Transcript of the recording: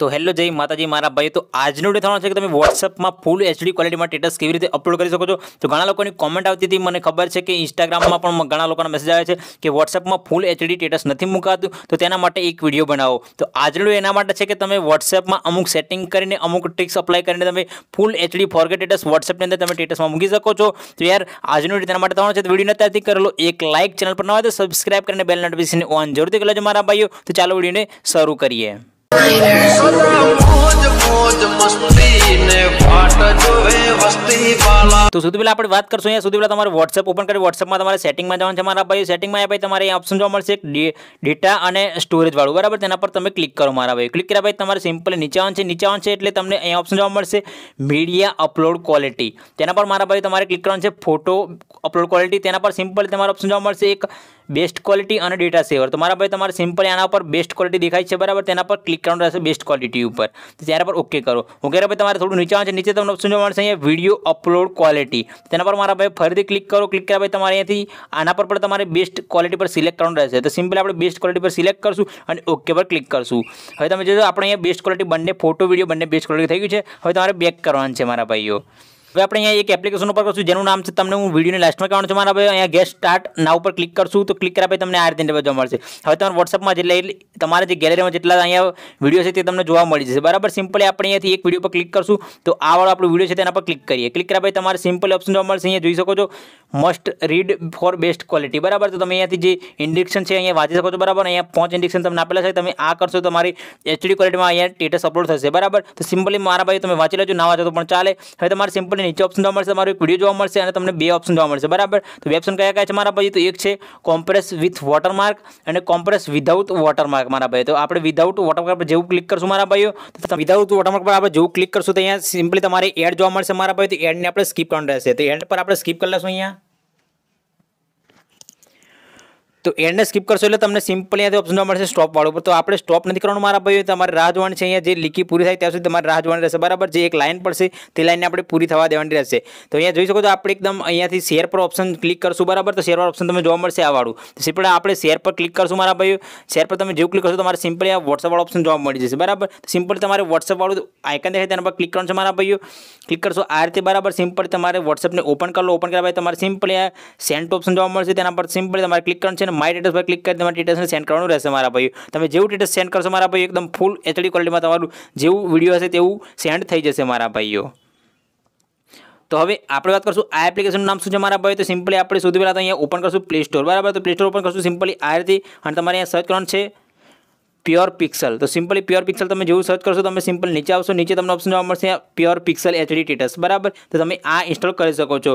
તો હેલો જય માતાજી મારા ભાઈ તો આજનો ડે થવાનો છે કે તમે વોટ્સઅપમાં ફૂલ એચડી ક્વોલિટીમાં સ્ટેટસ કેવી રીતે અપલોડ કરી શકો છો તો ઘણા લોકોની કોમેન્ટ આવતી હતી મને ખબર છે કે ઇન્સ્ટાગ્રામમાં પણ ઘણા લોકોના મેસેજ આવે છે કે વોટ્સઅપમાં ફૂલ એચડી સ્ટેટસ નથી મુકાતું તો તેના માટે એક વિડીયો બનાવો તો આજનો એના માટે છે કે તમે વોટ્સએપમાં અમુક સેટિંગ કરીને અમુક ટ્રિક્સ અપ્લાય કરીને તમે ફૂલ એચડી ફોરગેટ સ્ટેટસ વોટ્સએપની અંદર તમે સ્ટેટસમાં મૂકી શકો છો તો યાર આજનો ડે તેના માટે થવાનો છે તો વિડીયો અત્યારથી કરેલો એક લાઇક ચેનલ પર ન હોય તો સબસ્ક્રાઇબ કરીને બેલ નોટિફિકેશન ઓન જરૂરથી કરી લેજો મારા ભાઈઓ તો ચાલો વિડીયોને શરૂ કરીએ તો સુધી પહેલાં આપણે વાત કરશું અહીંયા સુધી પહેલાં તમારે વોટ્સએપ ઓપન કરી વોટ્સએપમાં તમારે સેટિંગમાં જવાનું છે મારા ભાઈ સેટિંગમાં ભાઈ તમારે અહીંયા ઓપ્શન જોવા મળશે એક ડેટા અને સ્ટોરેજવાળું બરાબર તેના પર તમે ક્લિક કરો મારા ભાઈ ક્લિક કર્યા ભાઈ તમારે સિમ્પલ નીચે આવવાનું છે નીચે છે એટલે તમને અહીંયા ઓપ્શન જોવા મળશે મીડિયા અપલોડ ક્વોલિટી તેના પર મારા ભાઈ તમારે ક્લિક કરવાનું છે ફોટો અપલોડ ક્વોલિટી તેના પર સિમ્પલ તમારે ઓપ્શન જોવા મળશે એક બેસ્ટ ક્વોલિટી અને ડેટા સેવર તો મારા ભાઈ તમારે સિમ્પલ આના પર બેસ્ટ ક્વોલિટી દેખાય છે બરાબર તેના પર ક્લિક કરવાનું રહેશે બેસ્ટ ક્વોલિટી ઉપર ત્યારે પર ઓકે કરો ઓકે ભાઈ તમારે થોડું નીચે છે નીચે તમને ઓપ્શન જોવા મળશે અહીંયા વિડીયો અપલોડ ક્વોલિટી તેના પર મારા ભાઈ ફરીથી ક્લિક કરો ક્લિક કર્યા ભાઈ તમારે અહીંયાથી આના પર પણ તમારે બેસ્ટ ક્વોલિટી પર સિલેક્ટ કરવાનું રહેશે તો સિમ્પલ આપણે બેસ્ટ ક્વોલિટી પર સિલેક્ટ કરશું અને ઓકે પર ક્લિક કરશું હવે તમે જોજો આપણે અહીંયા બેસ્ટ ક્વોલિટી બંને ફોટો વિડીયો બંને બેસ્ટ ક્વોલિટી થઈ ગયું છે હવે તમારે બેક કરવાનું છે મારા ભાઈઓ હવે આપણે અહીંયા એક એપ્લિકેશન ઉપર કરશું જેનું નામ છે તમને હું વિડીયોની લાસ્ટમાં કહેવાનું છે મારા ભાઈ અહીંયા ગેસ સ્ટાર્ટ ના ઉપર ક્લિક કરશું તો ક્લિક કરાવી તમને આ રીતે જોવા મળશે હવે તમારે વોટ્સઅપમાં જેટલા તમારા જે ગેલેરીમાં જેટલા અહીંયા વિડીયો છે તે તમને જોવા મળી જશે બરાબર સિમ્પલી આપણે અહીંયાથી એક વિડીયો પર ક્લિક કરશું તો આ વાળો આપણો વિડીયો છે તેના પર ક્લિક કરીએ ક્લિક કર્યા તમારે સિમ્પલ ઓપ્શન જોવા મળશે અહીંયા જોઈ શકો છો must read for best quality બરાબર તો તમે અહીંયાથી જે ઇન્ડિક્શન છે અહીંયા વાંચી શકો છો બરાબર અહીંયા પાંચ ઇન્ડિક્શન તમને આપેલા છે તમે આ કરશો તમારી એચડી ક્વોલિટીમાં અહીંયા સ્ટેટસ અપલોડ થશે બરાબર તો સિમ્પલી મારા ભાઈ તમે વાંચી લેજો ના વાંચો તો પણ ચાલે હવે તમારે સિમ્પલી નીચે ઓપ્શન જોવા મળશે તમારો એક વિડીયો જોવા મળશે અને તમને બે ઓપ્શન જોવા મળશે બરાબર તો બે ઓપ્શન કયા કયા છે મારા ભાઈ તો એક છે કોમ્પ્રેસ વિથ વોટરમાર્ક અને કોમ્પ્રેસ વિધાઉટ વોટરમાર્ક મારા ભાઈ તો આપણે વિધાઉટ વોટરમાર્ક પર જેવું ક્લિક કરશું મારા ભાઈઓ તો વિધાઉટ વોટરમાર્ક પર આપણે જેવું ક્લિક કરશું તો અહીંયા સિમ્પલી તમારે એડ જોવા મળશે મારા ભાઈ તો એડને આપણે સ્કીપ કરવાનું રહેશે તો એડ પર આપણે સ્કીપ કરી લઈશું અહીંયા તો એને સ્કીપ કરશો એટલે તમને સિમ્પલ અહીંયાથી ઓપ્શન મળશે સ્ટોપવાળો પર તો આપણે સ્ટોપ નથી કરવાનું મારા ભાઈઓ તમારે રાહ જોવાની છે અહીંયા જે લીકી પૂરી થાય ત્યાં સુધી તમારે રાહ જોવાની રહેશે બરાબર જે એક લાઇન પડશે તે લાઇનને આપણે પૂરી થવા દેવાની રહેશે તો અહીંયા જોઈ શકો તો આપણે એકદમ અહીંયાથી શેર પર ઓપ્શન ક્લિક કરશું બરાબર તો શેર ઓપ્શન તમને જોવા મળશે આ વાળું સિમ્પલ આપણે શેર પર ક્લિક કરશું મારા ભાઈ શેર પર તમે જેવું ક્લિક કરશો તમારે સિમ્પલ આ વોટ્સઅપવાળો ઓપ્શન જોવા મળી જશે બરાબર સિમ્પલ તમારે વોટ્સઅપવાળું આઇકન દેખાય તેના પર ક્લિક કરશો મારા ભાઈઓ ક્લિક કરશો આ રીતે બરાબર સિમ્પલ તમારે વોટ્સઅપને ઓપન કરો ઓપન કરવા તમારે સિમ્પલ આ સેન્ટ ઓપ્શન જોવા મળશે તેના પર સિમ્પલ તમારે ક્લિક કરવાનું છે અને માય ટેટસ પર ક્લિક કરી તમારે ટેટસને સેન્ડ કરવાનું રહેશે મારા ભાઈ તમે જેવું ટેટસ સેન્ડ કરશો મારા ભાઈ એકદમ ફૂલ એચડી ક્વોલિટીમાં તમારું જેવું વિડીયો હશે તેવું સેન્ડ થઈ જશે મારા ભાઈઓ તો હવે આપણે વાત કરશું આ એપ્લિકેશનનું નામ શું છે મારા ભાઈ તો સિમ્પલી આપણે સુધી પહેલાં તો અહીંયા ઓપન કરશું પ્લે સ્ટોર બરાબર તો પ્લે સ્ટોર ઓપન કરશું સિમ્પલી આ રીતે અને તમારે અહીંયા સર્ચ કરવાનું છે પ્યોર પિક્સલ તો સિમ્પલી પ્યોર પિક્સલ તમે જેવું સર્ચ કરશો તમે સિમ્પલ નીચે આવશો નીચે તમને ઓપ્શન જોવા મળશે પ્યોર પિક્સલ એચડી ટીટસ બરાબર તો તમે આ ઇન્સ્ટોલ કરી શકો છો